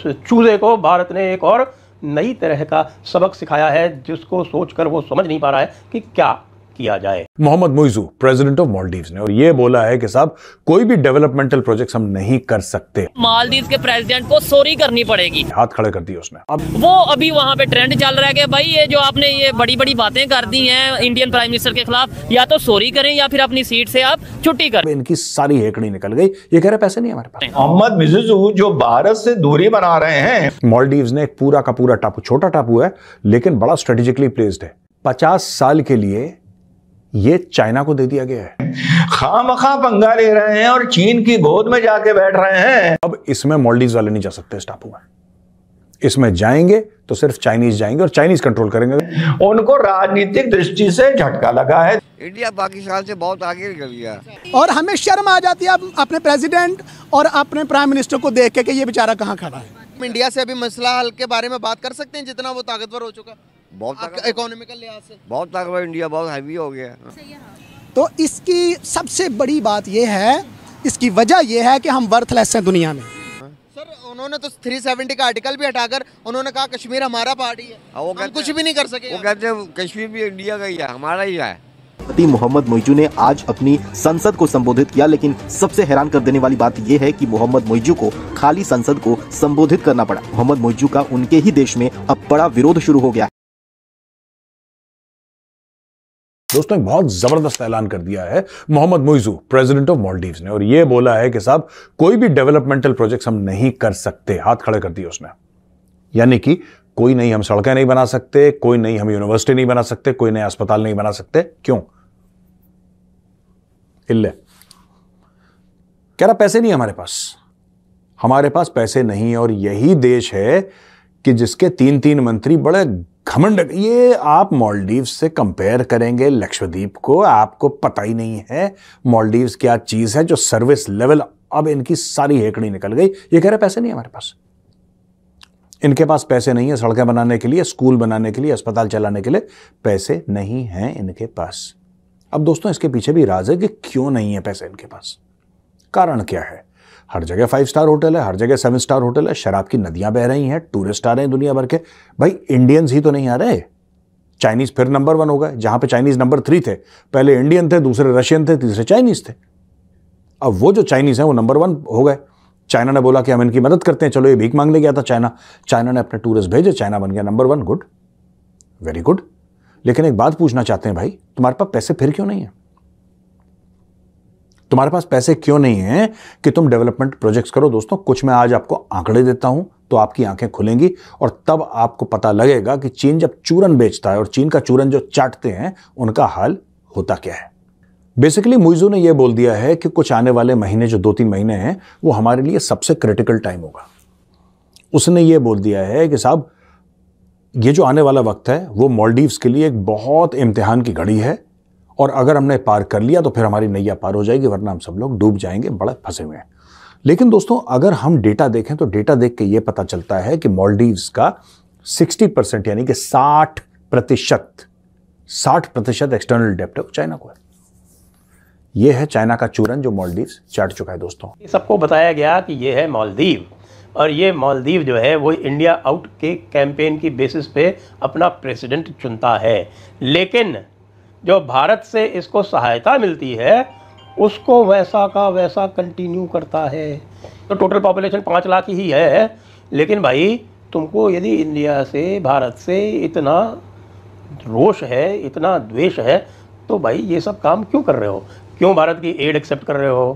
चूजे को भारत ने एक और नई तरह का सबक सिखाया है जिसको सोचकर वो समझ नहीं पा रहा है कि क्या किया जाए मोहम्मद मुइजू प्रेसिडेंट ऑफ मालदीव्स ने और ये बोला है कि साहब कोई भी डेवलपमेंटल प्रोजेक्ट हम नहीं कर सकते मालदीव के प्रेसिडेंट को सोरी करनी पड़ेगी हाथ खड़े कर दिए उसने अब वो अभी वहाँ पे ट्रेंड चल रहा है कि भाई ये जो आपने ये बड़ी बड़ी बातें कर दी है इंडियन प्राइम मिनिस्टर के खिलाफ या तो सोरी करें या फिर अपनी सीट से आप छुट्टी करें इनकी सारी हेकड़ी निकल गई ये कह रहे पैसे नहीं हमारे पास मोहम्मद मिजुजू जो भारत से दूरी बना रहे हैं मालदीव्स ने पूरा का पूरा टापू छोटा टापू है लेकिन बड़ा स्ट्रेटेजिकली प्लेस्ड है 50 साल के लिए ये चाइना को दे दिया गया है खाम खा पंगा ले रहे हैं और चीन की गोद में जाके बैठ रहे हैं अब इसमें मॉल्डीव वाले नहीं जा सकते इस टापू में इसमें जाएंगे तो सिर्फ चाइनीज जाएंगे और चाइनीज कंट्रोल करेंगे उनको राजनीतिक दृष्टि से झटका लगा है इंडिया पाकिस्तान से बहुत आगे निकल गया और हमें शर्म आ जाती है अपने प्रेसिडेंट और अपने प्राइम मिनिस्टर को देख के ये बेचारा कहाँ खड़ा है इंडिया से अभी मसला हल के बारे में बात कर सकते हैं जितना वो ताकतवर हो चुका बहुत इकोनॉमिकल लिहाज से बहुत ताकतवर इंडिया बहुत हैवी हो गया हाँ। तो इसकी सबसे बड़ी बात यह है इसकी वजह यह है कि हम वर्थलेस हैं दुनिया में सर उन्होंने तो 370 का आर्टिकल भी हटाकर उन्होंने कहा कश्मीर हमारा पार्टी है हाँ, वो हम कुछ भी नहीं कर सके वो कहते हैं कश्मीर भी इंडिया का ही है हमारा ही है मोहम्मद मोइजू ने आज अपनी संसद को संबोधित किया लेकिन सबसे हैरान कर देने वाली बात यह है कि मोहम्मद मोइजू को खाली संसद को संबोधित करना पड़ा मोहम्मद मोइजू का उनके ही देश में अब बड़ा विरोध शुरू हो गया दोस्तों बहुत जबरदस्त ऐलान कर दिया है मोहम्मद मोइजू प्रेसिडेंट ऑफ मालदीव्स ने और यह बोला है कि साहब कोई भी डेवलपमेंटल प्रोजेक्ट्स हम नहीं कर सकते हाथ खड़े कर दिए उसने यानी कि कोई नहीं हम सड़कें नहीं बना सकते कोई नहीं हम यूनिवर्सिटी नहीं बना सकते कोई नया अस्पताल नहीं बना सकते क्यों इल्ले कह रहा पैसे नहीं हमारे पास हमारे पास पैसे नहीं है और यही देश है कि जिसके तीन तीन मंत्री बड़े घमंड ये आप मॉलडीव से कंपेयर करेंगे लक्षद्वीप को आपको पता ही नहीं है मॉलडीव्स क्या चीज़ है जो सर्विस लेवल अब इनकी सारी हेकड़ी निकल गई ये कह रहे पैसे नहीं हमारे पास इनके पास पैसे नहीं है सड़कें बनाने के लिए स्कूल बनाने के लिए अस्पताल चलाने के लिए पैसे नहीं हैं इनके पास अब दोस्तों इसके पीछे भी राज है कि क्यों नहीं है पैसे इनके पास कारण क्या है हर जगह फाइव स्टार होटल है हर जगह सेवन स्टार होटल है शराब की नदियां बह रही हैं टूरिस्ट आ रहे हैं दुनिया भर के भाई इंडियंस ही तो नहीं आ रहे चाइनीज़ फिर नंबर वन हो गए जहाँ पे चाइनीज़ नंबर थ्री थे पहले इंडियन थे दूसरे रशियन थे तीसरे चाइनीज़ थे अब वो जो चाइनीज़ हैं वो नंबर वन हो गए चाइना ने बोला कि हम इनकी मदद करते हैं चलो ये भीख मांगने गया था चाइना चाइना ने अपने टूरिस्ट भेजे चाइना बन गया number one good very good लेकिन एक बात पूछना चाहते हैं भाई तुम्हारे पास पैसे फिर क्यों नहीं है तुम्हारे पास पैसे क्यों नहीं है कि तुम डेवलपमेंट प्रोजेक्ट्स करो दोस्तों कुछ मैं आज आपको आंकड़े देता हूं तो आपकी आंखें खुलेंगी और तब आपको पता लगेगा कि चीन जब चूरन बेचता है और चीन का चूरन जो चाटते हैं उनका हाल होता क्या है बेसिकली मुइजू ने यह बोल दिया है कि कुछ आने वाले महीने जो दो तीन महीने हैं वो हमारे लिए सबसे क्रिटिकल टाइम होगा उसने ये बोल दिया है कि साहब ये जो आने वाला वक्त है वो मॉलडीव्स के लिए एक बहुत इम्तिहान की घड़ी है और अगर हमने पार कर लिया तो फिर हमारी नैया पार हो जाएगी वरना हम सब लोग डूब जाएंगे बड़ा फंसे हुए हैं लेकिन दोस्तों अगर हम डेटा देखें तो डेटा देख के ये पता चलता है कि मॉलडीव्स का 60 परसेंट यानी कि 60 प्रतिशत साठ प्रतिशत एक्सटर्नल डेप्ट चाइना को है ये है चाइना का चूरन जो मॉलदीव चाट चुका है दोस्तों सबको बताया गया कि ये है मॉलदीव और ये मालदीव जो है वो इंडिया आउट के कैंपेन की बेसिस पे अपना प्रेसिडेंट चुनता है लेकिन जो भारत से इसको सहायता मिलती है उसको वैसा का वैसा कंटिन्यू करता है तो टोटल पॉपुलेशन पाँच लाख ही है लेकिन भाई तुमको यदि इंडिया से भारत से इतना रोष है इतना द्वेष है तो भाई ये सब काम क्यों कर रहे हो क्यों भारत की एड एक्सेप्ट कर रहे हो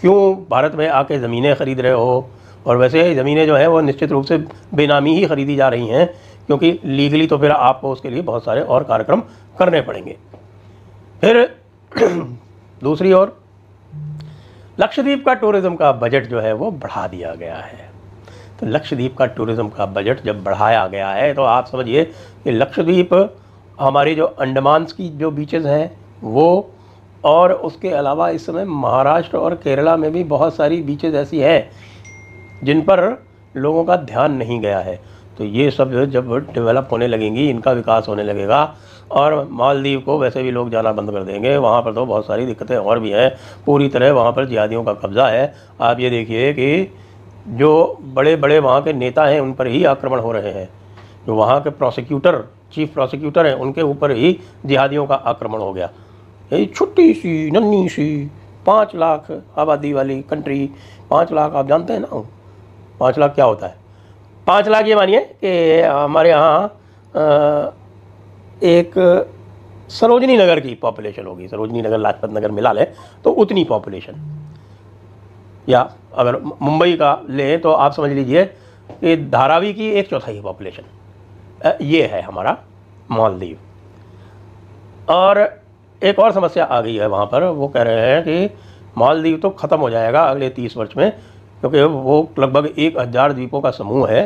क्यों भारत में आके ज़मीनें ख़रीद रहे हो और वैसे ज़मीनें जो हैं वो निश्चित रूप से बेनामी ही ख़रीदी जा रही हैं क्योंकि लीगली तो फिर आपको उसके लिए बहुत सारे और कार्यक्रम करने पड़ेंगे फिर दूसरी ओर लक्षद्वीप का टूरिज़्म का बजट जो है वो बढ़ा दिया गया है तो लक्षद्वीप का टूरिज़्म का बजट जब बढ़ाया गया है तो आप समझिए कि लक्षद्वीप हमारी जो अंडमान्स की जो बीचेस हैं वो और उसके अलावा इस समय महाराष्ट्र और केरला में भी बहुत सारी बीचेस ऐसी हैं जिन पर लोगों का ध्यान नहीं गया है तो ये सब जब डेवलप होने लगेंगी इनका विकास होने लगेगा और मालदीव को वैसे भी लोग जाना बंद कर देंगे वहाँ पर तो बहुत सारी दिक्कतें और भी हैं पूरी तरह वहाँ पर जिहादियों का कब्ज़ा है आप ये देखिए कि जो बड़े बड़े वहाँ के नेता हैं उन पर ही आक्रमण हो रहे हैं जो वहाँ के प्रोसिक्यूटर चीफ प्रोसिक्यूटर हैं उनके ऊपर ही जिहादियों का आक्रमण हो गया यही छोटी सी नन्ही सी पाँच लाख आबादी वाली कंट्री पाँच लाख आप जानते हैं ना पाँच लाख क्या होता है पाँच लाख ये मानिए कि हमारे यहाँ एक सरोजनी नगर की पॉपुलेशन होगी सरोजनी नगर लाजपत नगर मिला लें तो उतनी पॉपुलेशन या अगर मुंबई का लें तो आप समझ लीजिए कि धारावी की एक चौथाई पॉपुलेशन ये है हमारा मालदीव और एक और समस्या आ गई है वहाँ पर वो कह रहे हैं कि मालदीव तो ख़त्म हो जाएगा अगले तीस वर्ष में क्योंकि वो लगभग एक हज़ार द्वीपों का समूह है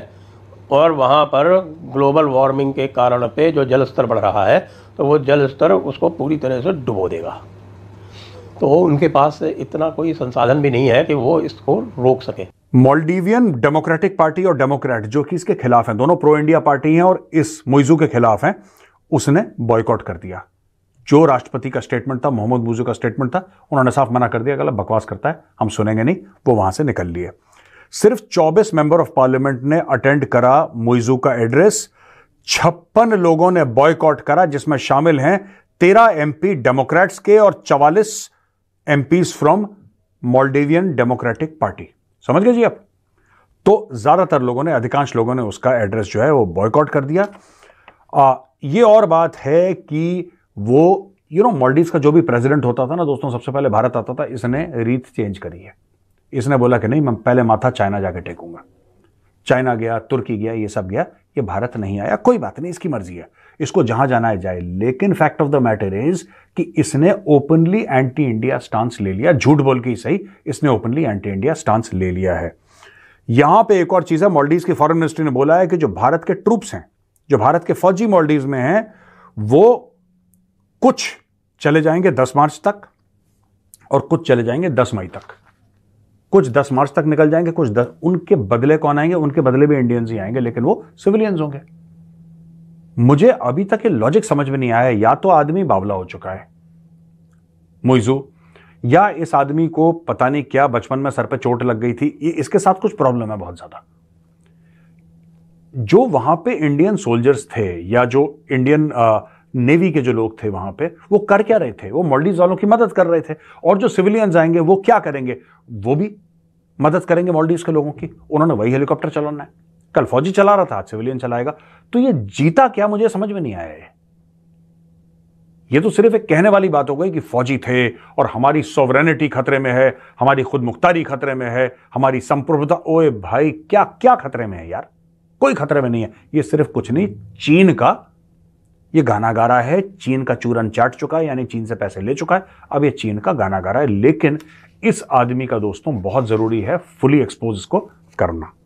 और वहाँ पर ग्लोबल वार्मिंग के कारण पे जो जल स्तर बढ़ रहा है तो वो जल स्तर उसको पूरी तरह से डुबो देगा तो उनके पास इतना कोई संसाधन भी नहीं है कि वो इसको रोक सके मॉल्डीवियन डेमोक्रेटिक पार्टी और डेमोक्रेट जो कि इसके खिलाफ हैं दोनों प्रो इंडिया पार्टी हैं और इस मुइजू के खिलाफ हैं उसने बॉयकॉट कर दिया जो राष्ट्रपति का स्टेटमेंट था मोहम्मद मुजू का स्टेटमेंट था उन्होंने साफ मना कर दिया गलत बकवास करता है हम सुनेंगे नहीं वो वहां से निकल लिए सिर्फ 24 मेंबर ऑफ पार्लियामेंट ने अटेंड करा मुइजू का एड्रेस छप्पन लोगों ने बॉयकॉट करा जिसमें शामिल हैं तेरह एमपी डेमोक्रेट्स के और चवालीस एमपीज फ्रॉम मोल्डेवियन डेमोक्रेटिक पार्टी समझ गए जी आप तो ज्यादातर लोगों ने अधिकांश लोगों ने उसका एड्रेस जो है वो बॉयकॉट कर दिया आ, ये और बात है कि वो यू नो मॉलडीव का जो भी प्रेसिडेंट होता था ना दोस्तों सबसे पहले भारत आता था इसने रीत चेंज करी है इसने बोला कि नहीं मैं पहले माथा चाइना जाके टेकूंगा चाइना गया तुर्की गया ये सब गया ये भारत नहीं आया कोई बात नहीं इसकी मर्जी है इसको जहां जाना है जाए लेकिन fact of the matter is कि इसने ओपनली एंटी इंडिया स्टांस ले लिया झूठ बोल के सही इसने ओपनली एंटी इंडिया स्टांस ले लिया है यहां पे एक और चीज है मॉलडीव की फॉरेन मिनिस्ट्री ने बोला है कि जो भारत के ट्रूप्स हैं जो भारत के फौजी मॉलडीव में हैं वो कुछ चले जाएंगे 10 मार्च तक और कुछ चले जाएंगे 10 मई तक कुछ 10 मार्च तक निकल जाएंगे कुछ दस, उनके बदले कौन आएंगे उनके बदले भी इंडियंस ही आएंगे लेकिन वो सिविलियंस होंगे मुझे अभी तक ये लॉजिक समझ में नहीं आया या तो आदमी बावला हो चुका है मोइजू या इस आदमी को पता नहीं क्या बचपन में सर पर चोट लग गई थी ये इसके साथ कुछ प्रॉब्लम है बहुत ज़्यादा जो वहां पे इंडियन सोल्जर्स थे या जो इंडियन आ, नेवी के जो लोग थे वहां पे वो कर क्या रहे थे वो मॉलडीव वालों की मदद कर रहे थे और जो सिविलियंस आएंगे वो क्या करेंगे वो भी मदद करेंगे मॉलडीव के लोगों की उन्होंने वही हेलीकॉप्टर चलाना है कल फौजी चला रहा था सिविलियन चलाएगा तो ये जीता क्या मुझे समझ में नहीं आया है ये तो सिर्फ एक कहने वाली बात हो गई कि फौजी थे और हमारी सोवरेनिटी खतरे में है हमारी खुद मुख्तारी खतरे में है हमारी संप्रभुता ओए भाई क्या क्या खतरे में है यार कोई खतरे में नहीं है ये सिर्फ कुछ नहीं चीन का ये गाना गा रहा है चीन का चूरन चाट चुका है यानी चीन से पैसे ले चुका है अब ये चीन का गाना गा रहा है लेकिन इस आदमी का दोस्तों बहुत ज़रूरी है फुली एक्सपोज इसको करना